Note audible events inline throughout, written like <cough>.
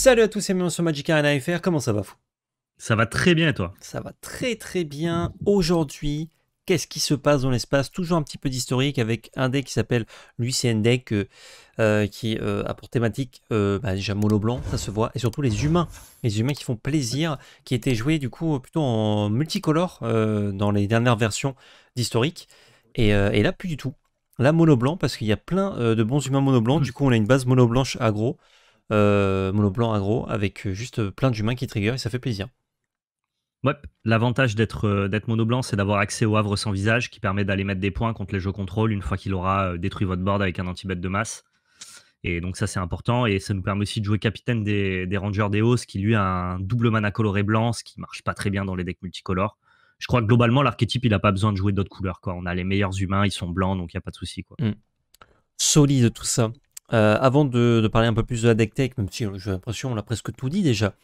Salut à tous et bienvenue sur Magic Arena FR, comment ça va Fou Ça va très bien et toi Ça va très très bien. Aujourd'hui, qu'est-ce qui se passe dans l'espace Toujours un petit peu d'historique avec un deck qui s'appelle l'UCN deck euh, euh, qui euh, a pour thématique bah, déjà mono Blanc, ça se voit, et surtout les humains. Les humains qui font plaisir, qui étaient joués du coup plutôt en multicolore dans les dernières versions d'historique. Et, là, plus du tout. Là, mono blanc, parce qu'il y a plein de bons humains mono Du hmm. coup, on a une base mono blanche agro monoblanc euh, monoplan agro avec euh, juste euh, plein d'humains qui trigger et ça fait plaisir. Ouais, l'avantage d'être d'être monoblanc, c'est d'avoir accès au havre sans visage qui permet d'aller mettre des points contre les jeux contrôle une fois qu'il aura détruit votre board avec un anti bête de masse. Et donc ça c'est important et ça nous permet aussi de jouer capitaine des, des Rangers des Hausses qui lui a un double mana coloré blanc, ce qui marche pas très bien dans les decks multicolores. Je crois que globalement l'archétype il a pas besoin de jouer d'autres couleurs quoi. On a les meilleurs humains, ils sont blancs donc il y a pas de souci quoi. Mm. Solide tout ça. Euh, avant de, parler un peu plus de la deck tech, même si euh, j'ai l'impression qu'on a presque tout dit déjà,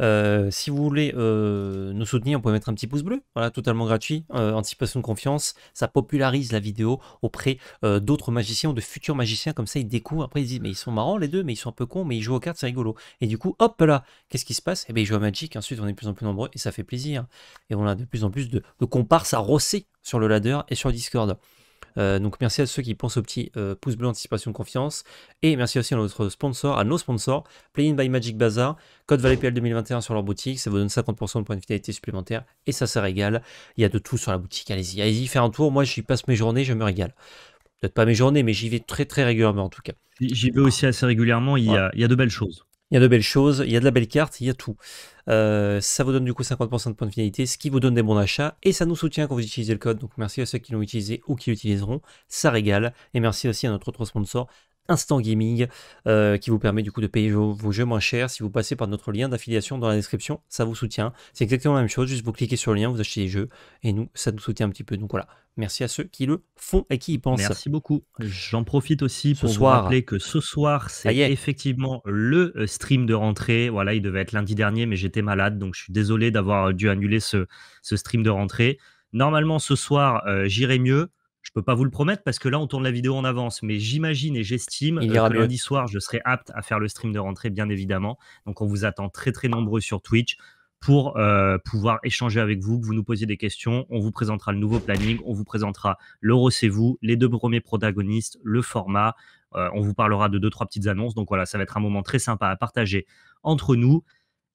euh, si vous voulez nous soutenir, on pouvez mettre un petit pouce bleu, voilà, totalement gratuit, anticipation de confiance, ça popularise la vidéo auprès d'autres magiciens ou de futurs magiciens, comme ça ils découvrent, après ils disent mais ils sont marrants les deux, mais ils sont un peu cons, mais ils jouent aux cartes, c'est rigolo. Et du coup, hop là, qu'est-ce qui se passe Eh bien ils jouent à Magic, ensuite on est de plus en plus nombreux et ça fait plaisir. Et on a de plus en plus de, de comparses à rosser sur le ladder et sur Discord. Euh, donc merci à ceux qui pensent au petit euh, pouce bleu anticipation de confiance. Et merci aussi à notre sponsor, à nos sponsors, Play in by Magic Bazaar, code Valet 2021 sur leur boutique, ça vous donne 50% de points de fidélité supplémentaires et ça, se régale. Il y a de tout sur la boutique, allez-y, allez-y, faire un tour. Moi, j'y passe mes journées, je me régale. Peut-être pas mes journées, mais j'y vais très très régulièrement en tout cas. J'y vais aussi assez régulièrement, il, y, a, il y a de belles choses. Il y a de belles choses, il y a de la belle carte, il y a tout. Euh, ça vous donne du coup 50% de points de finalité, ce qui vous donne des bons achats, et ça nous soutient quand vous utilisez le code. Donc merci à ceux qui l'ont utilisé ou qui l'utiliseront, ça régale. Et merci aussi à notre autre sponsor, Instant Gaming euh, qui vous permet du coup de payer vos, jeux moins cher si vous passez par notre lien d'affiliation dans la description, ça vous soutient. C'est exactement la même chose, juste vous cliquez sur le lien, vous achetez des jeux et nous, ça nous soutient un petit peu. Donc voilà, merci à ceux qui le font et qui y pensent. Merci beaucoup. J'en profite aussi pour vous rappeler que ce soir, c'est effectivement le euh, stream de rentrée. Voilà, il devait être lundi dernier, mais j'étais malade, donc je suis désolé d'avoir euh, dû annuler ce, ce, stream de rentrée. Normalement, ce soir, j'irai mieux. Je peux pas vous le promettre parce que là, on tourne la vidéo en avance, mais j'imagine et j'estime euh, que lundi soir, je serai apte à faire le stream de rentrée, bien évidemment. Donc, on vous attend très, très nombreux sur Twitch pour euh, pouvoir échanger avec vous, que vous nous posiez des questions. On vous présentera le nouveau planning, on vous présentera le c'est vous, les deux premiers protagonistes, le format. Euh, on vous parlera de deux, trois petites annonces. Donc, voilà, ça va être un moment très sympa à partager entre nous.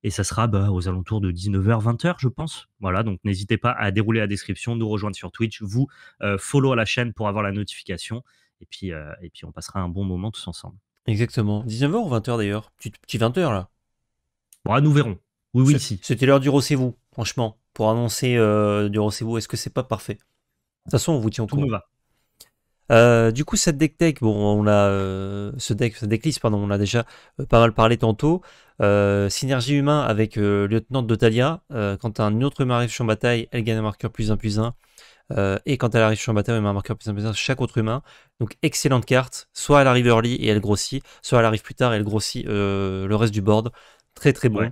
Et ça sera bah, aux alentours de 19h, 20h, je pense. Voilà, donc n'hésitez pas à dérouler la description, nous rejoindre sur Twitch, vous euh, follow la chaîne pour avoir la notification. Et puis, euh, et puis on passera un bon moment tous ensemble. Exactement. 19h ou 20h d'ailleurs petit, 20h là Bon, ah, Nous verrons. Oui, oui, si. C'était l'heure du Rossez-vous, franchement. Pour annoncer euh, du Rossez-vous, est-ce que c'est pas parfait De toute façon, on vous tient au Tout va. du coup, cette deck tech, bon, on a ce deck, deck on a déjà pas mal parlé tantôt. Euh, synergie humain avec euh, lieutenant de Talia. Euh, quand un autre humain arrive sur bataille, elle gagne un marqueur plus un plus 1. et quand elle arrive sur bataille, elle met un marqueur plus 1 plus 1 chaque autre humain. Donc excellente carte. Soit elle arrive early et elle grossit, soit elle arrive plus tard et elle grossit le reste du board. Très très bon.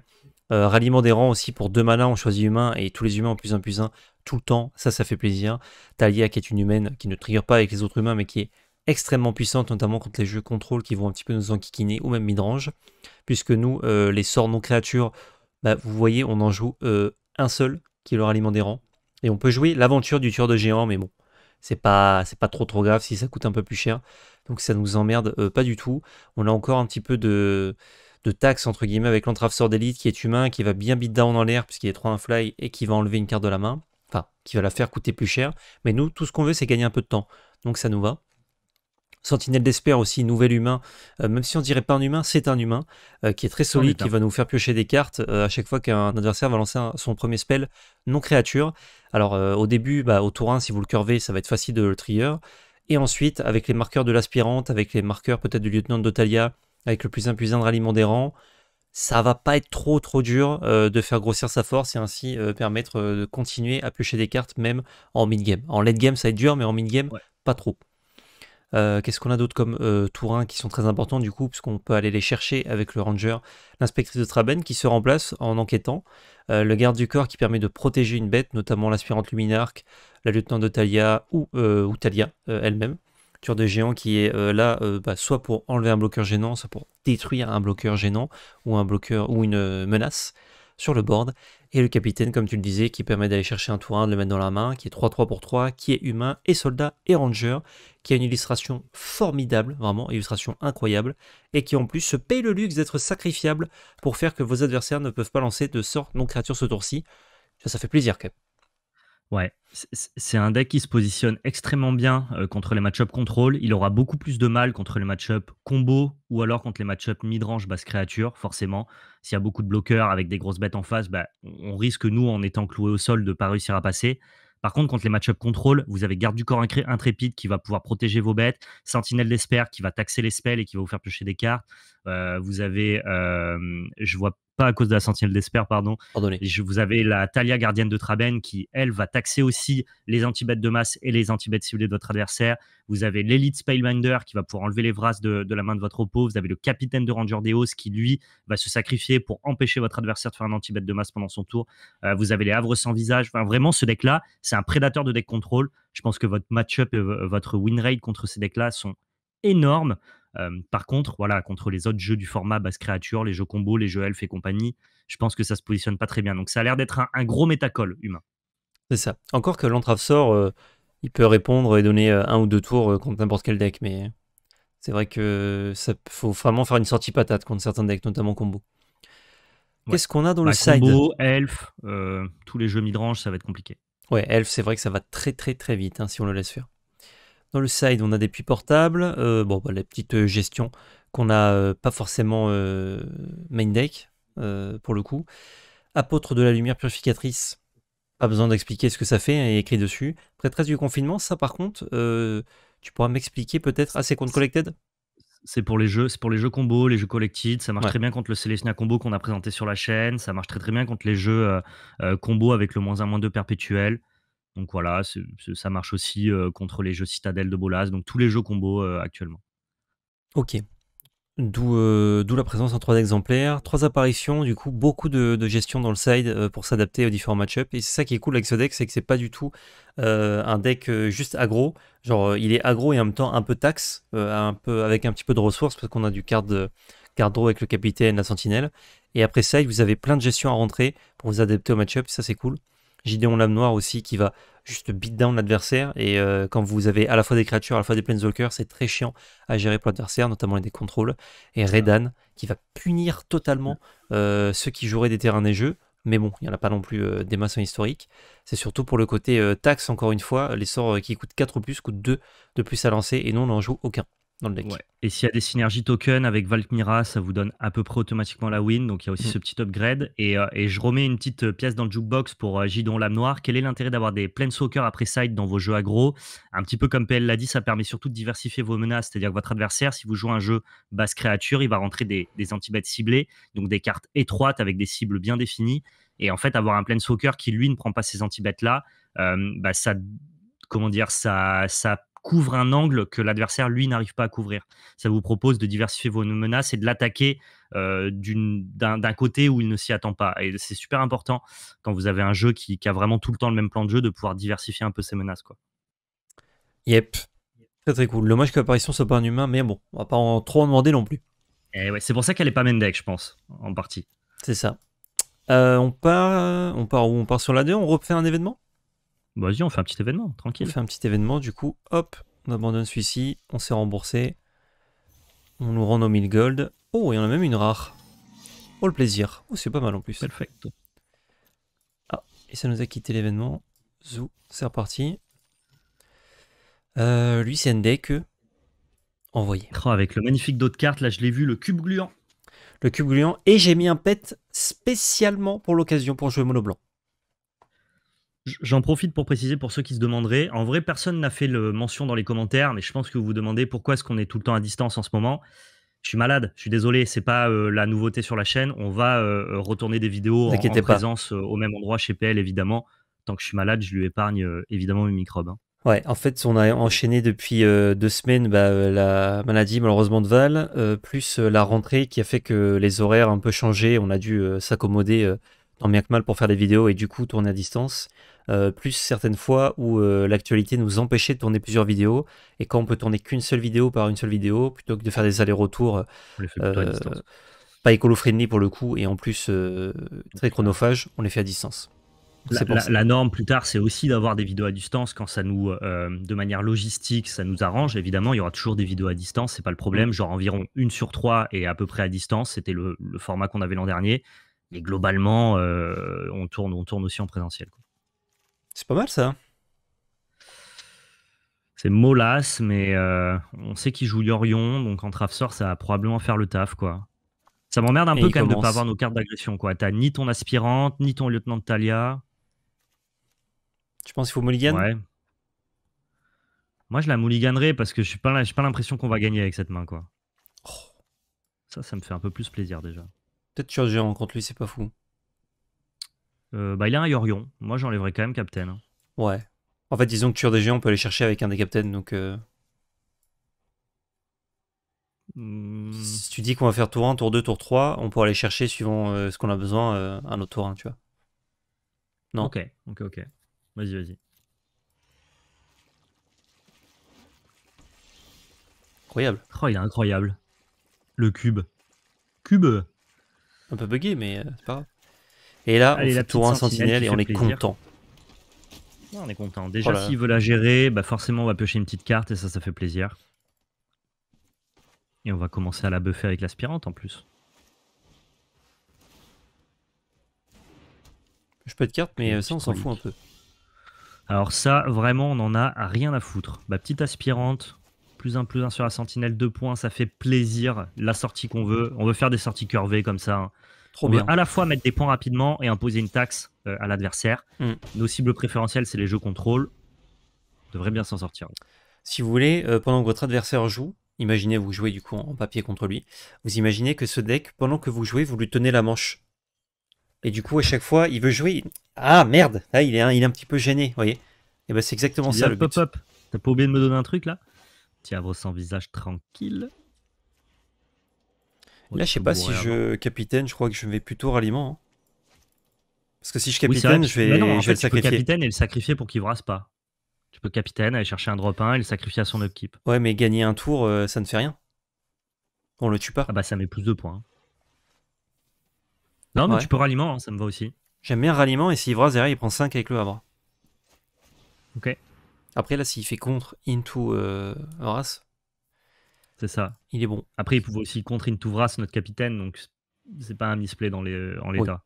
ralliement des rangs aussi pour deux malins, on choisit humain et tous les humains en plus un plus 1 tout le temps. Ça, ça fait plaisir. Talia qui est une humaine qui ne trigger pas avec les autres humains mais qui est extrêmement puissante, notamment contre les jeux contrôle qui vont un petit peu nous enquiquiner, ou même midrange, puisque nous, euh, les sorts non créatures, bah, vous voyez, on en joue euh, un seul qui leur alimente des rangs, et on peut jouer l'aventure du tueur de géant, mais bon, c'est pas, pas trop trop grave si ça coûte un peu plus cher, donc ça nous emmerde euh, pas du tout. On a encore un petit peu de de entre guillemets avec l'entrave sort d'élite qui est humain, qui va bien beat down dans l'air puisqu'il est 3 un fly et qui va enlever une carte de la main, enfin qui va la faire coûter plus cher. Mais nous, tout ce qu'on veut, c'est gagner un peu de temps. Donc ça nous va. Sentinelle d'Espère aussi, nouvel humain, euh, même si on dirait pas un humain, c'est un humain euh, qui est très solide, oh, qui va nous faire piocher des cartes euh, à chaque fois qu'un adversaire va lancer son premier spell non créature. Alors au début, bah, au tour 1, si vous le curvez, ça va être facile de le trier. Et ensuite, avec les marqueurs de l'aspirante, avec les marqueurs peut-être du lieutenant d'Otalia, avec le plus impuissant de ralliement des rangs, ça va pas être trop trop dur de faire grossir sa force et ainsi permettre de continuer à piocher des cartes même en mid-game. En late game, ça va être dur, mais en mid-game, pas trop. Euh, qu'est-ce qu'on a d'autre comme euh, tour qui sont très importants du coup, puisqu'on peut aller les chercher avec le ranger. L'inspectrice de Traben qui se remplace en enquêtant. Euh, le garde du corps qui permet de protéger une bête, notamment l'aspirante luminarque, la lieutenant de Talia ou, Thalia Talia elle-même. Tueur de géant qui est là bah, soit pour enlever un bloqueur gênant, soit pour détruire un bloqueur gênant ou un bloqueur ou une menace sur le board. Et le capitaine, comme tu le disais, qui permet d'aller chercher un tour 1, de le mettre dans la main, qui est 3-3 pour 3, qui est humain et soldat et ranger, qui a une illustration formidable, vraiment, illustration incroyable, et qui en plus se paye le luxe d'être sacrifiable pour faire que vos adversaires ne peuvent pas lancer de sorte non créatures ce tour-ci. Ça, ça fait plaisir, Cap. Ouais, c'est un deck qui se positionne extrêmement bien euh, contre les match matchups contrôle. Il aura beaucoup plus de mal contre les match-up combo ou alors contre les matchups mid-range basse créature, forcément. S'il y a beaucoup de bloqueurs avec des grosses bêtes en face, bah, on risque, nous, en étant cloués au sol, de ne pas réussir à passer. Par contre, contre les match matchups contrôle, vous avez garde du corps intrépide qui va pouvoir protéger vos bêtes, sentinelle d'espère qui va taxer les spells et qui va vous faire piocher des cartes. Euh, vous avez, euh, je vois pas à cause de la Sentinelle d'Espère, pardon. Pardonnez. vous avez la Talia, gardienne de Traben, qui, elle, va taxer aussi les anti de masse et les anti-bêtes ciblées de votre adversaire. Vous avez l'élite Spellbinder qui va pouvoir enlever les brasses de, la main de votre oppo. Vous avez le capitaine de Ranger d'Eos, qui, lui, va se sacrifier pour empêcher votre adversaire de faire un anti-bête de masse pendant son tour. Euh, vous avez les Havres sans visage. vraiment, ce deck-là, c'est un prédateur de deck contrôle. Je pense que votre match-up et votre win rate contre ces decks-là sont énormes par contre, voilà, contre les autres jeux du format basse créature, les jeux combo, les jeux elf et compagnie, je pense que ça se positionne pas très bien. Donc ça a l'air d'être un, gros métacol humain. C'est ça. Encore que l'entrave sort, euh, il peut répondre et donner euh, un ou deux tours euh, contre n'importe quel deck, mais c'est vrai que ça faut vraiment faire une sortie patate contre certains decks, notamment combo. Qu'est-ce qu'on a dans le bah, side Combo, elf, tous les jeux midrange, ça va être compliqué. Ouais, elf, c'est vrai que ça va très très très vite hein, si on le laisse faire le side, on a des puits portables. Euh, bon, bah, petites petite euh, gestion qu'on n'a euh, pas forcément main deck, pour le coup. Apôtre de la lumière purificatrice, pas besoin d'expliquer ce que ça fait, hein, et écrit dessus. Prêtresse du confinement, ça par contre, tu pourras m'expliquer peut-être. Ah, c'est contre Collected c'est pour les jeux, c'est pour les jeux combo, les jeux collected. Ça marche très bien contre le Celestia combo qu'on a présenté sur la chaîne. Ça marche très très bien contre les jeux combo avec le moins un moins deux perpétuel. Donc voilà, ça marche aussi euh, contre les jeux Citadel de Bolas, donc tous les jeux combo euh, actuellement. Ok. Euh, d'où la présence en trois exemplaires, trois apparitions, du coup beaucoup de, gestion dans le side pour s'adapter aux différents match-ups. Et c'est ça qui est cool avec ce deck, c'est que c'est pas du tout un deck juste aggro. Genre il est aggro et en même temps un peu taxe, un peu, avec un petit peu de ressources parce qu'on a du card de, avec le capitaine, la sentinelle. Et après ça, vous avez plein de gestion à rentrer pour vous adapter au match-up, ça c'est cool. Gideon Lame Noire aussi qui va juste beat down l'adversaire. Et euh, quand vous avez à la fois des créatures, à la fois des planeswalkers, c'est très chiant à gérer pour l'adversaire, notamment les des contrôles. Et Redan qui va punir totalement euh, ceux qui joueraient des terrains jeux Mais bon, il n'y en a pas non plus euh, des maçons historiques. C'est surtout pour le côté taxe, encore une fois. Les sorts qui coûtent 4 ou plus coûtent 2 de plus à lancer et non, on n'en joue aucun dans le deck. Et s'il y a des synergies token avec Valkyra, ça vous donne à peu près automatiquement la win. Donc il y a aussi mm. ce petit upgrade. Euh, et, je remets une petite euh, pièce dans le jukebox pour Jidon euh, Gidon Lame Noire. Quel est l'intérêt d'avoir des Planeswalkers après side dans vos jeux agro Un petit peu comme PL l'a dit, ça permet surtout de diversifier vos menaces. C'est-à-dire que votre adversaire, si vous jouez un jeu basse créature, il va rentrer des, des anti-bêtes ciblées, donc des cartes étroites avec des cibles bien définies. Et en fait, avoir un Planeswalker qui, lui, ne prend pas ces anti-bêtes-là, bah, ça comment dire, ça, ça couvre un angle que l'adversaire, lui, n'arrive pas à couvrir. Ça vous propose de diversifier vos menaces et de l'attaquer euh, d'un côté où il ne s'y attend pas. Et c'est super important quand vous avez un jeu qui, a vraiment tout le temps le même plan de jeu de pouvoir diversifier un peu ses menaces. Quoi. Yep. Très très cool. Dommage que l'apparition soit pas un humain, mais bon, on va pas en trop en demander non plus. Et eh ouais, c'est pour ça qu'elle est pas main je pense, en partie. C'est ça. Euh, on part, on part où On part sur la 2, on refait un événement bah, vas-y, on fait un petit événement, tranquille. On fait un petit événement, du coup, hop, on abandonne celui-ci, on s'est remboursé. On nous rend nos 1000 gold. Oh, il y en a même une rare. Oh, le plaisir. Oh, c'est pas mal en plus. Perfect. Ah, et ça nous a quitté l'événement. Zou, c'est reparti. Euh, lui, c'est un deck envoyé. Oh, avec le magnifique dos de carte, là, je l'ai vu, le cube gluant. Le cube gluant. Et j'ai mis un pet spécialement pour l'occasion pour jouer mono blanc. J'en profite pour préciser pour ceux qui se demanderaient. En vrai, personne n'a fait le mention dans les commentaires, mais je pense que vous vous demandez pourquoi est-ce qu'on est tout le temps à distance en ce moment. Je suis malade, je suis désolé, c'est pas euh, la nouveauté sur la chaîne. On va euh, retourner des vidéos en, présence euh, au même endroit chez PL, évidemment. Tant que je suis malade, je lui épargne évidemment mes microbes. Hein. Ouais, en fait, on a enchaîné depuis deux semaines bah, la maladie malheureusement de Val, plus la rentrée qui a fait que les horaires ont un peu changé. On a dû s'accommoder tant bien que mal pour faire des vidéos et du coup tourner à distance. Euh, plus certaines fois où euh, l'actualité nous empêchait de tourner plusieurs vidéos, et quand on peut tourner qu'une seule vidéo par une seule vidéo, plutôt que de faire des allers-retours, euh, pas écolo-friendly pour le coup, et en plus très chronophage, on les fait à distance. La, norme plus tard, c'est aussi d'avoir des vidéos à distance quand ça nous, de manière logistique, ça nous arrange. Évidemment, il y aura toujours des vidéos à distance, c'est pas le problème. Mm. Genre environ une sur trois et à peu près à distance, c'était le, format qu'on avait l'an dernier. Mais globalement, on tourne, on tourne aussi en présentiel. C'est pas mal ça. C'est molasse, mais euh, on sait qu'il joue Yorion, donc en sort ça va probablement faire le taf, quoi. Ça m'emmerde un peu quand même de pas avoir nos cartes d'agression, quoi. T'as ni ton aspirante, ni ton lieutenant de Talia. Tu penses qu'il faut mulligan Ouais. Moi, je la mulliganerai parce que je suis pas, pas l'impression qu'on va gagner avec cette main, quoi. Oh. Ça, ça me fait un peu plus plaisir déjà. Peut-être je en contre lui, c'est pas fou. Euh, bah, il a un Yorion. Moi, j'enlèverais quand même Captain. Hein. Ouais. En fait, disons que tueur des géants, on peut aller chercher avec un des Captains, donc. Euh. Hmm. Si tu dis qu'on va faire tour 1, tour 2, tour 3, on peut aller chercher, suivant euh, ce qu'on a besoin, un autre tour 1, tu vois. Non Ok, ok, ok. Vas-y, vas-y. Incroyable. Oh, il est incroyable. Le cube. Cube Un peu buggé, mais c'est pas grave. Et là, on fait tour un sentinelle, et on est content. on est content. Déjà, s'il veut la gérer, bah forcément, on va piocher une petite carte et ça, ça fait plaisir. Et on va commencer à la buffer avec l'aspirante en plus. Je peux de carte, mais euh, ça, on s'en fout un peu. Alors ça, vraiment, on en a rien à foutre. Bah, petite aspirante, plus un plus un sur la sentinelle, deux points, ça fait plaisir. La sortie qu'on veut. On veut faire des sorties curvées comme ça. Hein. Trop bien. à la fois mettre des points rapidement et imposer une taxe euh, à l'adversaire. Mm. Nos cibles préférentielles, c'est les jeux contrôle. On devrait bien s'en sortir. Si vous voulez, euh, pendant que votre adversaire joue, imaginez vous jouez du coup en papier contre lui, vous imaginez que ce deck, pendant que vous jouez, vous lui tenez la manche. Et du coup, à chaque fois, il veut jouer. Ah merde, là, il est un, petit peu gêné, voyez. Et eh ben c'est exactement ça ah, le pop-up. T'as pas oublié de me donner un truc là Tiens, vos sans visage tranquille. Là, je sais pas si je capitaine, je crois que je vais plutôt ralliement. Hein. Parce que si je capitaine, je vais, le sacrifier. Tu peux capitaine et le sacrifier pour qu'il vrase pas. Tu peux capitaine, aller chercher un drop 1 et le sacrifier à son upkeep. Ouais, mais gagner un tour, euh, ça ne fait rien. On le tue pas. Ah bah ça met plus de points. Hein. Non, mais tu peux ralliement, hein, ça me va aussi. J'aime bien ralliement et s'il vrase derrière, il prend 5 avec le havre. Ok. Après, là, s'il fait contre into euh, c'est ça. Il est bon. Après, il pouvait aussi contrer une notre capitaine, donc c'est pas un misplay dans en l'état.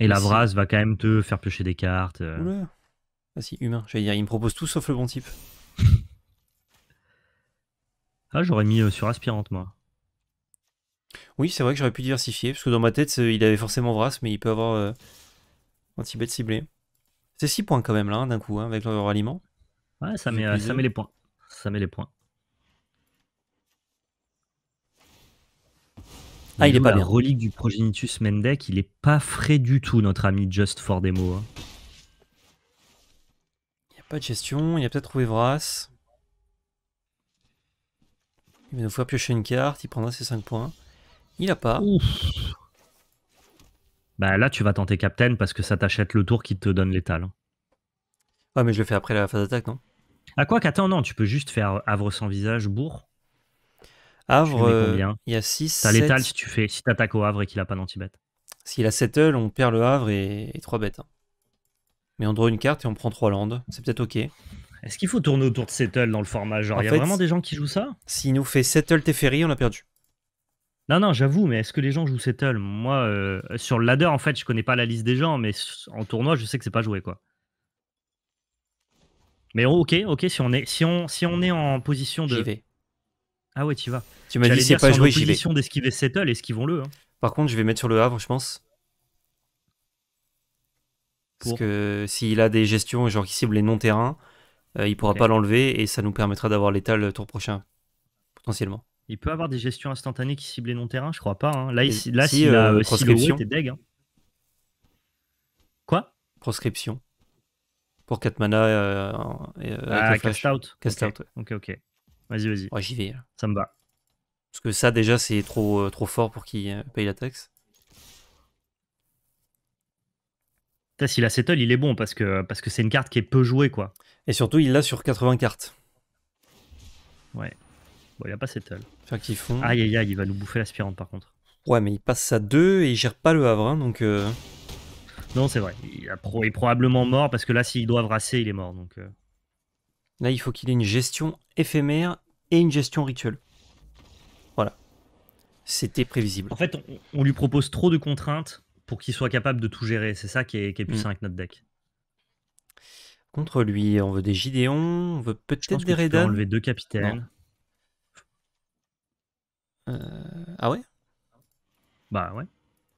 Et la Vras va quand même te faire piocher des cartes. Euh. Ah si, humain. J'allais dire, il me propose tout sauf le bon type. <laughs> ah, j'aurais mis euh, sur aspirante, moi. Oui, c'est vrai que j'aurais pu diversifier, parce que dans ma tête, euh, il avait forcément Vras, mais il peut avoir un anti de ciblé. C'est 6 points quand même, là, hein, d'un coup, hein, avec leur aliment Ouais, ça met, euh, ça met les points. Ça met les points. Ah, il est pas les reliques du progenitus Mendek, il est pas frais du tout, notre ami Just for Demo. Hein. Il n'y a pas de gestion, il a peut-être trouvé Vras. Il va nous faire piocher une carte, il prendra ses 5 points. Il a pas. Bah là, tu vas tenter Captain parce que ça t'achète le tour qui te donne l'étal. Ouais, hein. ah, mais je le fais après la phase d'attaque, non à quoi qu'attends, non, tu peux juste faire Havre sans visage, bourg. Havre, euh, il y a 6. T'as l'étal si tu fais, si attaques au Havre et qu'il a pas d'antibête. S'il a 7 on perd le Havre et, trois 3 bêtes. Hein. Mais on draw une carte et on prend 3 landes. C'est peut-être ok. Est-ce qu'il faut tourner autour de Settle dans le format Genre, il y a vraiment des gens qui jouent ça S'il nous fait Settle Teferi, on a perdu. Non, non, j'avoue, mais est-ce que les gens jouent Settle Moi, euh, sur le ladder, en fait, je connais pas la liste des gens, mais en tournoi, je sais que c'est pas joué, quoi. Mais ok, ok, si on est, si on, si on est en position de. J'y Ah ouais, tu vas. Tu m'as dit c'est pas joué, j'y vais. position d'esquiver Settle, esquivons-le. Hein. Par contre, je vais mettre sur le Havre, je pense. Parce que s'il a des gestions, genre qui ciblent les non-terrains, il euh, il pourra pas l'enlever et ça nous permettra d'avoir l'étal le euh, tour prochain, potentiellement. Il peut avoir des gestions instantanées qui ciblent les non-terrains, je crois pas. Hein. Là, là, si, euh, deg. Hein. Quoi Proscription. Pour 4 mana. Euh, et, euh, ah, cast out. out, Ok, ok. Vas-y, vas-y. Ouais, j'y vais. Ça me va. Parce que ça, déjà, c'est trop, euh, trop fort pour qu'il euh, paye la taxe. Si la settle, il est bon parce que c'est parce que une carte qui est peu jouée, quoi. Et surtout, il l'a sur 80 cartes. Ouais. Bon, il a pas settle. Faire qu'ils font. Aïe, aïe, aïe, il va nous bouffer l'aspirante, par contre. Ouais, mais il passe à 2 et il gère pas le Havre, hein, donc. Non, c'est vrai. Il, est probablement mort parce que là, s'il doit rasser, il est mort. Donc, euh. Là, il faut qu'il ait une gestion éphémère et une gestion rituelle. Voilà. C'était prévisible. En fait, on, lui propose trop de contraintes pour qu'il soit capable de tout gérer. C'est ça qui est, plus est mm. puissant avec notre deck. Contre lui, on veut des gidéons on veut peut-être des On enlever deux capitaines. Euh, ah ouais Bah ouais.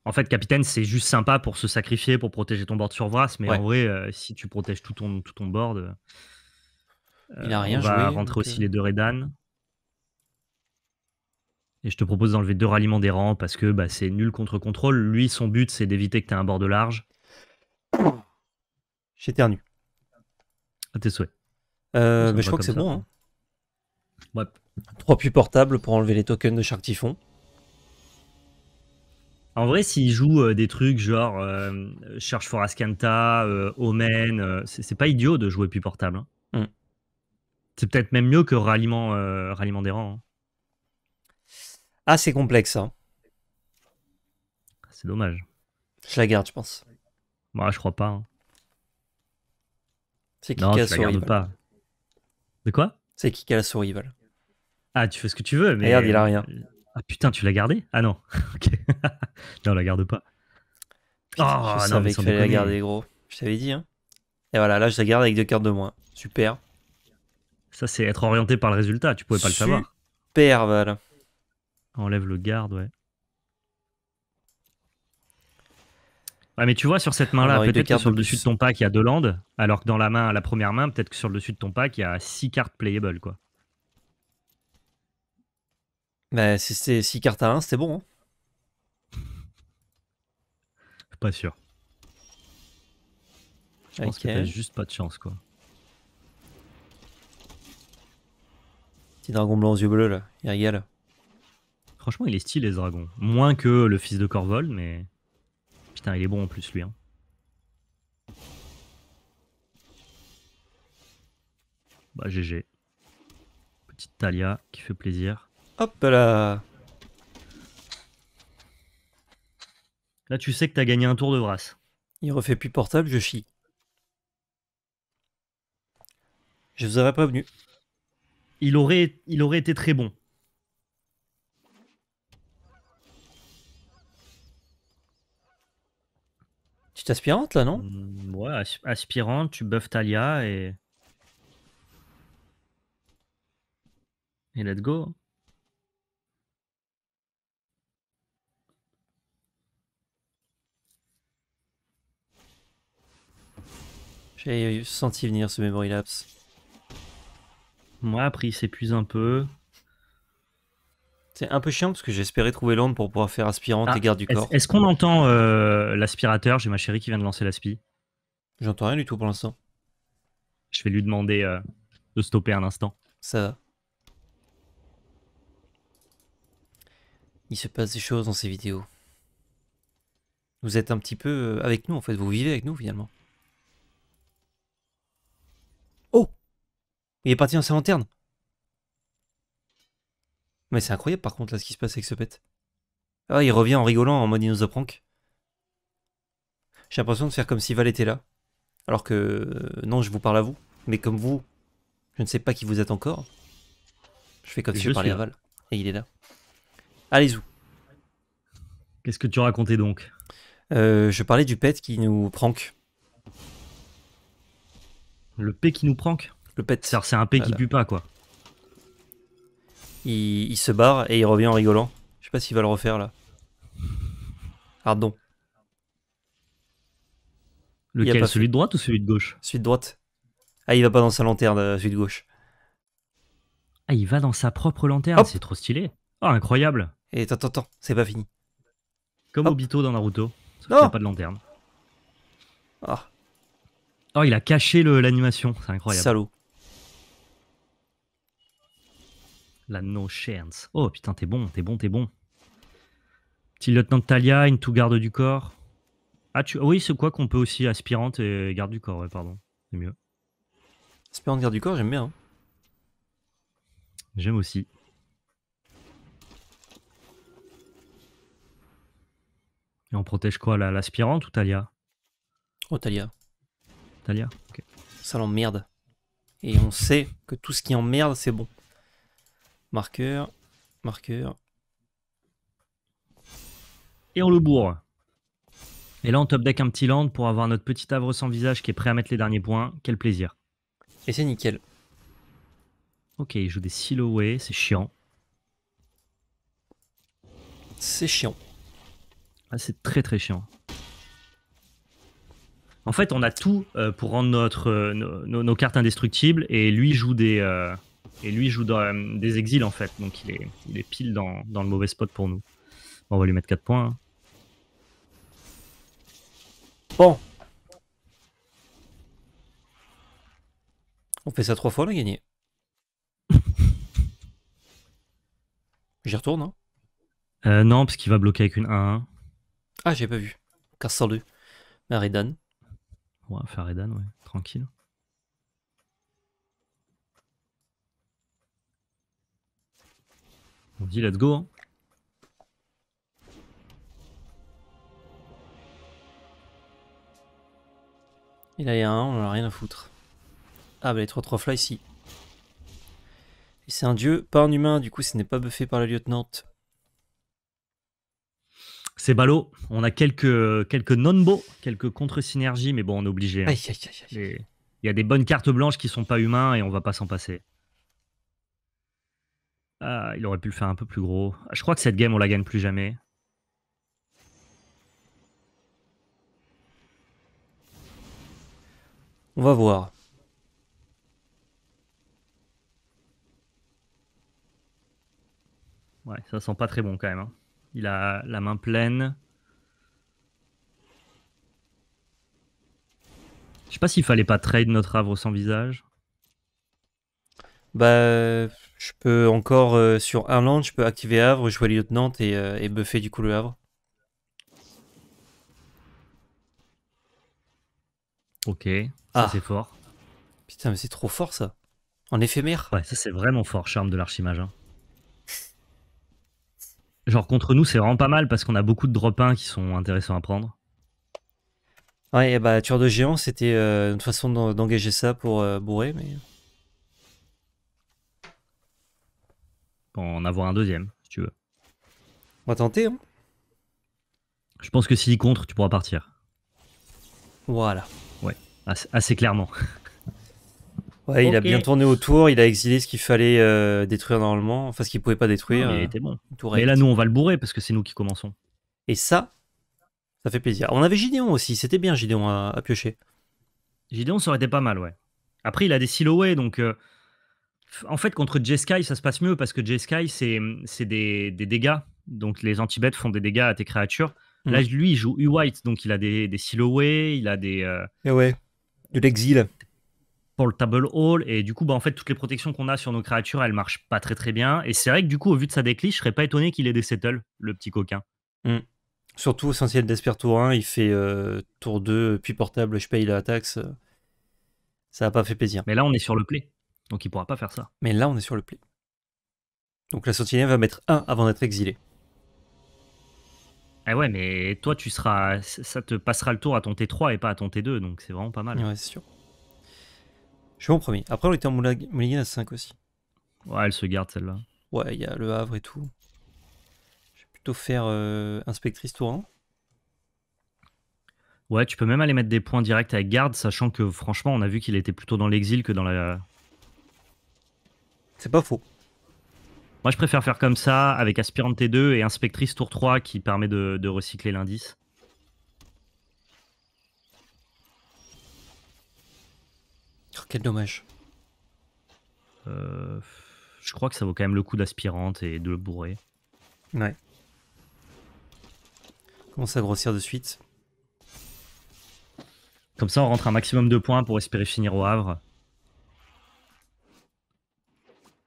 En fait, capitaine, c'est juste sympa pour se sacrifier, pour protéger ton board sur Vras, mais en vrai, euh, si tu protèges tout ton, tout ton board, euh, il a rien on rentrer aussi euh. les deux Redan. Et je te propose d'enlever deux ralliements des rangs parce que bah, c'est nul contre contrôle. Lui, son but, c'est d'éviter que tu aies un board large. J'éternue. À tes souhaits. mais je crois que c'est bon. Hein. Trois puits portables pour enlever les tokens de Shark Typhon. En vrai, s'ils joue euh, des trucs genre Cherche euh, for Ascanta, euh, Omen, c'est pas idiot de jouer plus portable. Hein. Mm. C'est peut-être même mieux que Ralliement, des rangs. Hein. Ah, c'est complexe, hein. C'est dommage. Je la garde, je pense. Moi, bah, je crois pas. C'est qui qui a la pas. De quoi C'est qui qui a la souris Ah, tu fais ce que tu veux, mais. Regarde, il a rien. Ah putain, tu l'as gardé Ah non. <laughs> non, on la garde pas. ah oh, non, savais la garder, gros. Je t'avais dit. Hein. Et voilà, là, je la garde avec deux cartes de moins. Super. Ça, c'est être orienté par le résultat. Tu pouvais pas le savoir. Super, Val. Enlève le garde, ouais. ah mais tu vois, sur cette main-là, peut-être que sur le dessus de ton pack, il y a deux landes, alors que dans la main, la première main, peut-être que sur le dessus de ton pack, il y a six cartes playable quoi. Bah si c'était 6 cartes à 1, c'était bon. Hein pas sûr. Je pense juste pas de chance quoi. Petit dragon blanc aux yeux bleus là, il régale. Franchement, il est stylé les dragons. Moins que le fils de Corvol, mais. Putain, il est bon en plus lui. Hein. Bah, GG. Petite Talia qui fait plaisir. Hop là Là, tu sais que t'as gagné un tour de brasse. Il refait plus portable, je chie. Je vous avais venu. Il aurait, il aurait été très bon. Tu aspirante là, non mm, Ouais, aspirante, tu buffes Talia et. Et let's go. J'ai senti venir ce memory lapse. Moi, après, il s'épuise un peu. C'est un peu chiant parce que j'espérais trouver l'onde pour pouvoir faire aspirante ah, et garde du corps. Est-ce qu'on entend euh, l'aspirateur J'ai ma chérie qui vient de lancer l'aspi. J'entends rien du tout pour l'instant. Je vais lui demander euh, de stopper un instant. Ça va. Il se passe des choses dans ces vidéos. Vous êtes un petit peu euh, avec nous en fait, vous vivez avec nous finalement. Il est parti dans sa lanterne. Mais c'est incroyable par contre là ce qui se passe avec ce pet. Ah, il revient en rigolant en mode il prank. J'ai l'impression de faire comme si Val était là. Alors que euh, non, je vous parle à vous. Mais comme vous, je ne sais pas qui vous êtes encore. Je fais comme si je, parlais à Val. Et il est là. Allez vous Qu'est-ce que tu racontais donc euh, Je parlais du pet qui nous prank. Le p qui nous prank le pète. C'est un P qui pue pas, quoi. Il, se barre et il revient en rigolant. Je sais pas s'il va le refaire, là. Pardon Lequel Celui de droite ou celui de gauche Celui de droite. Ah, il va pas dans sa lanterne, euh, celui de gauche. Ah, il va dans sa propre lanterne, c'est trop stylé. oh, incroyable. Et attends, attends, c'est pas fini. Comme Obito dans Naruto, sauf il a pas de lanterne. Ah. Oh. il a caché l'animation, c'est incroyable. Salaud. La no chance. Oh putain, t'es bon, t'es bon, t'es bon. Petit lieutenant de Talia, une tout garde du corps. Ah, tu... oui, c'est quoi qu'on peut aussi aspirante et garde du corps, ouais, pardon. C'est mieux. Aspirante, garde du corps, j'aime bien. Hein. J'aime aussi. Et on protège quoi L'aspirante ou Talia Oh, Talia. Talia, ok. Ça l'emmerde. Et on sait que tout ce qui emmerde, c'est bon. Marqueur, marqueur. Et on le bourre. Et là, on top deck un petit land pour avoir notre petit havre sans visage qui est prêt à mettre les derniers points. Quel plaisir. Et c'est nickel. Ok, il joue des silhouettes, c'est chiant. C'est chiant. Ah, c'est très très chiant. En fait, on a tout euh, pour rendre notre, euh, nos, cartes indestructibles et lui joue des, euh, et lui joue dans, des exils en fait, donc il est, il est pile dans, le mauvais spot pour nous. Bon, on va lui mettre 4 points. Hein. Bon. On fait ça 3 fois, on a gagné. <laughs> J'y retourne, hein euh, Non, parce qu'il va bloquer avec une 1-1. Ah, j'ai pas vu. 402. Mais Redan. Ouais, faire Redan, ouais, tranquille. On dit let's go. Hein. il y a un, on en a rien à foutre. Ah, bah les 3-3 fly, ici. C'est un dieu, pas un humain, du coup, ce n'est pas buffé par la lieutenante. C'est ballot. On a quelques, quelques non-bo, quelques contre-synergies, mais bon, on est obligé. Hein. il y a des bonnes cartes blanches qui sont pas humains et on va pas s'en passer. Ah, il aurait pu le faire un peu plus gros. Je crois que cette game, on la gagne plus jamais. On va voir. Ouais, ça sent pas très bon quand même. Hein. Il a la main pleine. Je sais pas s'il fallait pas trade notre havre sans visage. Bah, je peux encore, euh, sur sur land, je peux activer Havre, jouer lieutenant et, euh, et buffer du coup le Havre. Ok, ça ah. c'est fort. Putain, mais c'est trop fort ça. En éphémère. Ouais, ça c'est vraiment fort, charme de l'archimage. Hein. Genre contre nous, c'est vraiment pas mal parce qu'on a beaucoup de drop 1 qui sont intéressants à prendre. Ouais, et bah, tueur de géant, c'était euh, une façon d'engager ça pour bourrer, mais. pour en avoir un deuxième, si tu veux. On va tenter, hein. Je pense que s'il contre, tu pourras partir. Voilà. Ouais, assez clairement. <laughs> ouais, il a bien tourné autour, il a exilé ce qu'il fallait euh, détruire normalement, enfin ce qu'il pouvait pas détruire. Non, il euh, était bon. Et là, nous, on va le bourrer parce que c'est nous qui commençons. Et ça, ça fait plaisir. On avait Gideon aussi, c'était bien Gideon à, piocher. Gideon, ça aurait été pas mal, ouais. Après, il a des silhouettes, donc euh, en fait, contre J-Sky, ça se passe mieux parce que J-Sky, mm, c'est des, des, dégâts. Donc les anti-bêtes font des dégâts à tes créatures. Là, mm. lui, il joue U-White, donc il a des, des silhouettes, il a des. Euh... Et eh ouais, de l'exil. Pour le table hall. Et du coup, bah, en fait, toutes les protections qu'on a sur nos créatures, elles marchent pas très très bien. Et c'est vrai que du coup, au vu de sa décliche, je serais pas étonné qu'il ait des settles, le petit coquin. Mmh. Surtout essentiel d'Esper tour 1, il fait euh, tour 2, puis portable, je paye la taxe. Ça n'a pas fait plaisir. Mais là, on est sur le play. Donc il pourra pas faire ça. Mais là, on est sur le play. Donc la sentinelle va mettre 1 avant d'être exilé. Eh ouais, mais toi, tu seras, ça te passera le tour à ton T3 et pas à ton T2, donc c'est vraiment pas mal. Ouais, c'est sûr. Je suis en premier. Après, on était en Mulligan à 5 aussi. Ouais, elle se garde celle-là. Ouais, il y a le Havre et tout. Je vais plutôt faire euh, Inspectrice Tour 1. Ouais, tu peux même aller mettre des points directs avec garde, sachant que franchement, on a vu qu'il était plutôt dans l'exil que dans la c'est pas faux. Moi, je préfère faire comme ça avec Aspirante t 2 et Inspectrice tour 3 qui permet de, recycler l'indice. Oh, quel dommage. Euh, je crois que ça vaut quand même le coup d'aspirante et de le bourrer. Ouais. Commence à grossir de suite. Comme ça, on rentre un maximum de points pour espérer finir au Havre.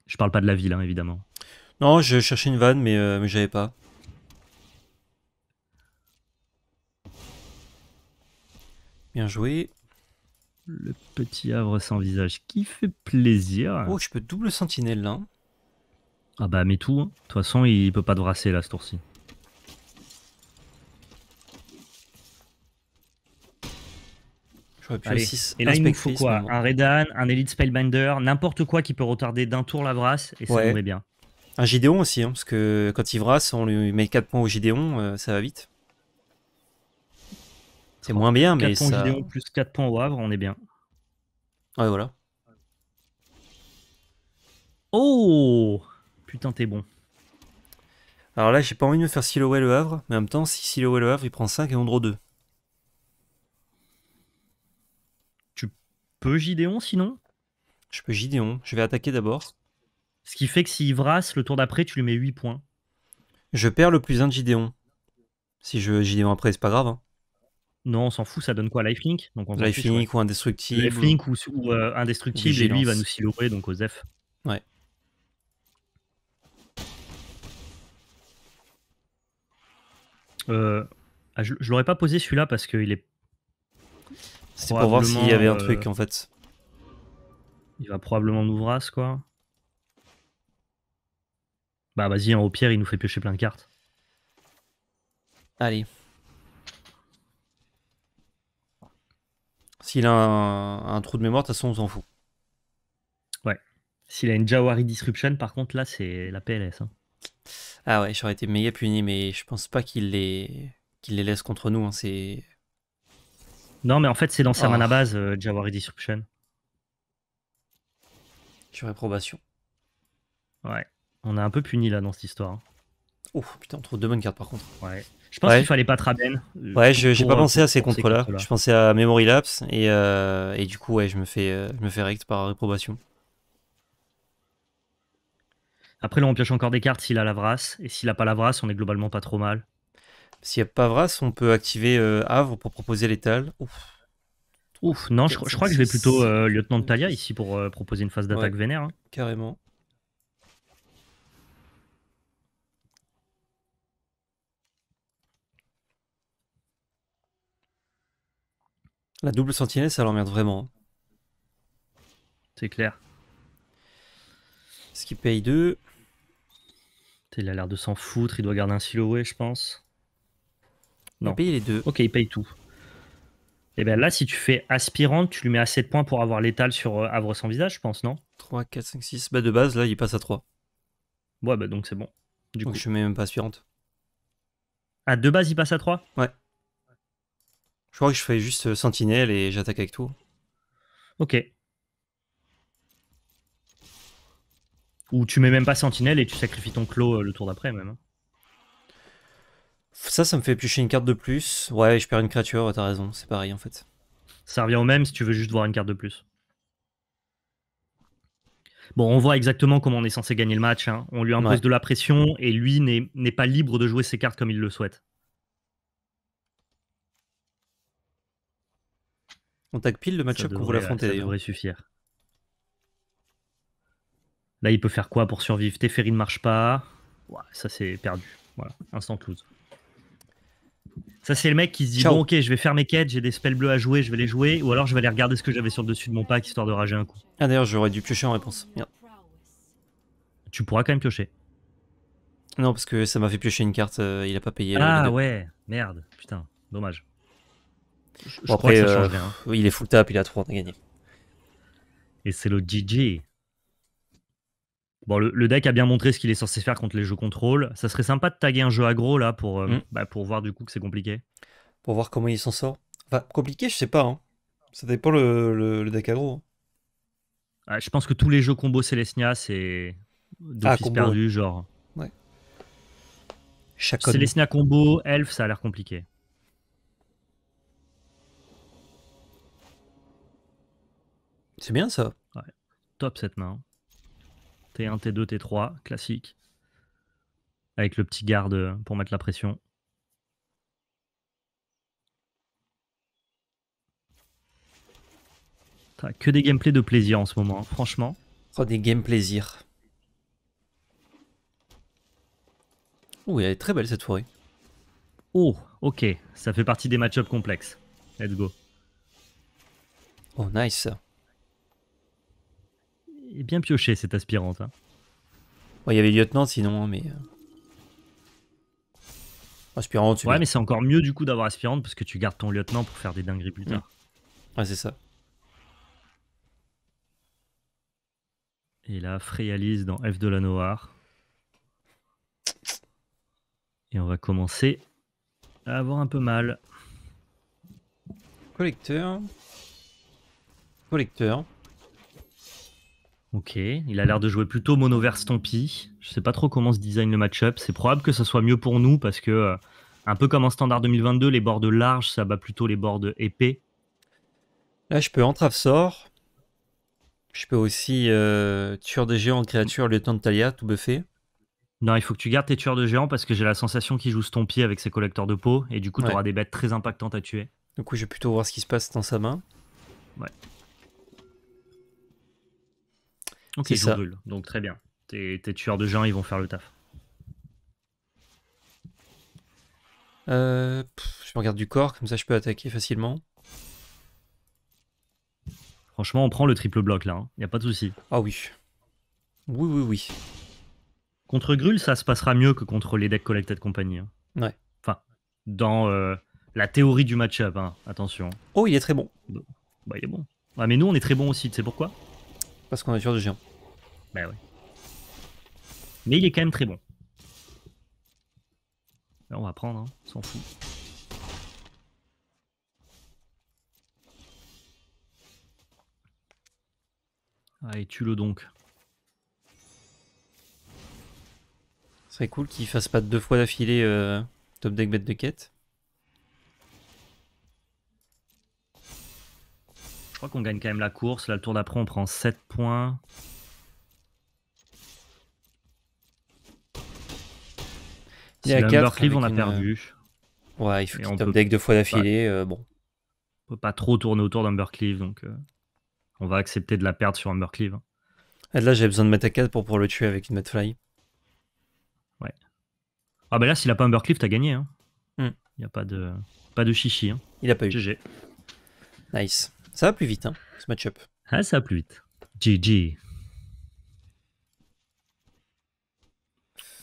Je parle pas de la ville, hein, évidemment. Non, je cherchais une vanne, euh, mais, j'avais pas. Bien joué. Le petit havre sans visage qui fait plaisir. Oh, je peux double sentinelle là. Hein. Ah bah, mets tout. Hein. De toute façon, il peut pas te brasser là, ce tour-ci. et là, ah, il nous faut quoi Un Redan, un Elite Spellbinder, n'importe quoi qui peut retarder d'un tour la brasse, et ça ouais. bien. Un Gideon aussi, hein, parce que quand il brasse, on lui met 4 points au Gideon, euh, ça va vite. C'est moins bien, mais 4 mais points Gideon plus 4 points au Havre, on est bien. Ouais, voilà. Oh Putain, t'es bon. Alors là, j'ai pas envie de me faire siloer le Havre, mais en même temps, si siloer le Havre, il prend 5 et on draw 2. peux Gideon sinon Je peux Gideon. Je vais attaquer d'abord. Ce qui fait que s'il vrasse, le tour d'après, tu lui mets 8 points. Je perds le plus 1 de Gideon. Si je Gideon après, c'est pas grave. Hein. Non, on s'en fout, ça donne quoi Lifelink donc on Lifelink ou indestructible. Lifelink ou, ou euh, indestructible, et lui, il va nous silouer, donc aux Zef. Ouais. Euh, ah, je, l'aurais pas posé celui-là parce qu'il est c'est pour voir s'il y avait un truc euh, en fait. Il va probablement nous vrasse quoi. Bah vas-y, en hein, au pierre il nous fait piocher plein de cartes. Allez. S'il a un, trou de mémoire, de toute façon, on s'en fout. Ouais. S'il a une Jawari Disruption, par contre, là, c'est la PLS. Hein. Ah ouais, j'aurais été méga puni, mais je pense pas qu'il les... les laisse contre nous. Hein. C'est non, mais en fait, c'est dans sa mana oh. Base, euh, Jawari Disruption. Sur réprobation. Ouais. On a un peu puni là dans cette histoire. Hein. Oh putain, on trouve deux bonnes cartes par contre. Ouais. Je pense qu'il fallait pas Traben. Euh, ouais, j'ai pas euh, pensé à ces contrôles-là. je pensais à Memory Lapse euh, et, du coup, ouais, je me fais, je me fais rect par réprobation. Après, là, on pioche encore des cartes s'il a la Vras. Et s'il a pas la Vras, on est globalement pas trop mal. S'il n'y a pas Vras, on peut activer euh, Havre pour proposer l'étal. Ouf. Ouf, non, je, crois que je vais plutôt euh, lieutenant de Talia ici pour euh, proposer une phase d'attaque vénère. Hein. Carrément. La double sentinelle, ça l'emmerde vraiment. Hein. C'est clair. Ce qui paye deux. Il a l'air de s'en foutre, il doit garder un silhouette, je pense. Non. Il paye les deux. Ok, il paye tout. Et eh bien là, si tu fais aspirante, tu lui mets assez de points pour avoir l'étal sur euh, Havre sans visage, je pense, non 3, 4, 5, 6. Bah de base, là, il passe à 3. Ouais, bah donc c'est bon. Du coup. je mets même pas aspirante. Ah, de base, il passe à 3 Ouais. Je crois que je fais juste euh, sentinelle et j'attaque avec tout. Ok. Ou tu mets même pas sentinelle et tu sacrifies ton clos euh, le tour d'après même. Hein. Ça, ça me fait piocher une carte de plus. Ouais, je perds une créature, t'as raison, c'est pareil en fait. Ça revient au même si tu veux juste voir une carte de plus. Bon, on voit exactement comment on est censé gagner le match. Hein. On lui impose de la pression et lui n'est pas libre de jouer ses cartes comme il le souhaite. On tag pile le matchup qu'on voulait euh, affronter. Ça devrait suffire. Là, il peut faire quoi pour survivre Teferi ne marche pas. Ouais, ça, c'est perdu. Voilà, instant lose. Ça, c'est le mec qui se dit Bon, ok, je vais faire mes quêtes, j'ai des spells bleus à jouer, je vais les jouer, ou alors je vais aller regarder ce que j'avais sur le dessus de mon pack histoire de rager un coup. Ah, d'ailleurs, j'aurais dû piocher en réponse. Tu pourras quand même piocher. Non, parce que ça m'a fait piocher une carte, euh, il a pas payé. Euh, ah, ouais, merde, putain, dommage. Je, crois que euh, il est full tap, il a 3, gagné. Et c'est le GG. Bon, le, deck a bien montré ce qu'il est censé faire contre les jeux contrôle. Ça serait sympa de taguer un jeu aggro là pour, euh, mm. bah, pour voir du coup que c'est compliqué. Pour voir comment il s'en sort. Enfin, compliqué, je sais pas. Hein. Ça dépend le, deck aggro. Hein. je pense que tous les jeux combo Celestia, c'est ah, d'office perdu, genre. Ouais. combo, Elf, ça a l'air compliqué. C'est bien ça. Ouais. Top cette main. T1, T2, T3, classique. Avec le petit garde pour mettre la pression. Que des gameplays de plaisir en ce moment, hein, franchement. Oh, des game plaisir. Ouh, elle est très belle cette forêt. Oh, ok. Ça fait partie des match-ups complexes. Let's go. Oh, nice. Et bien pioché, cette aspirante. Hein. il y avait lieutenant sinon, hein, mais. Euh, aspirante, Ouais, mais c'est encore mieux du coup d'avoir aspirante parce que tu gardes ton lieutenant pour faire des dingueries plus mm. tard. c'est ça. Et là, Fréalise dans F de la Noire. Et on va commencer à avoir un peu mal. Collecteur. Collecteur. Ok, il a l'air de jouer plutôt mono vers Stompy. Je sais pas trop comment se design le match-up. C'est probable que ça soit mieux pour nous parce que, euh, un peu comme en standard 2022, les bords de large, ça bat plutôt les bords épais. Là, je peux entrave sort. Je peux aussi euh, tueur de géant créature, temps de Talia, tout buffé. Non, il faut que tu gardes tes tueurs de géants parce que j'ai la sensation qu'il joue Stompy avec ses collecteurs de peau et du coup, tu auras des bêtes très impactantes à tuer. Du coup, je vais plutôt voir ce qui se passe dans sa main. Ouais. Ok, Donc très bien. Tes, tueurs de gens, ils vont faire le taf. Euh, je me regarde du corps, comme ça je peux attaquer facilement. Franchement, on prend le triple bloc là, il hein. a pas de souci. Ah oui. Oui, oui, oui. Contre Grul, ça se passera mieux que contre les decks Collected Company. Hein. Ouais. Enfin, dans euh, la théorie du match-up, hein. attention. Oh, il est très bon. Bah, il est bon. Ah, mais nous, on est très bon aussi, tu sais pourquoi parce qu'on a sur de géant. Bah oui. Mais il est quand même très bon. Là, on va prendre, hein. on s'en fout. Allez, tue-le donc. Ce serait cool qu'il fasse pas deux fois d'affilée euh, top deck bête de quête. qu'on gagne quand même la course. Là, le tour d'après, on prend 7 points. Il y 4 on a perdu. Euh, ouais, il faut qu'il top deck deux fois d'affilée. Euh, bon. On peut pas trop tourner autour d'Humbercleave, donc euh, on va accepter de la perdre sur Humbercleave. Hein. Et là, j'avais besoin de mettre à 4 pour pouvoir le tuer avec une metfly. Ouais. Ah, bah là, s'il a pas Humbercleave, t'as gagné. Hein. Hmm. Il n'y a pas de, pas de chichi. Hein. Il a pas eu. GG. Nice. Ça va plus vite, hein, ce match-up. Ah, ça va plus vite. GG.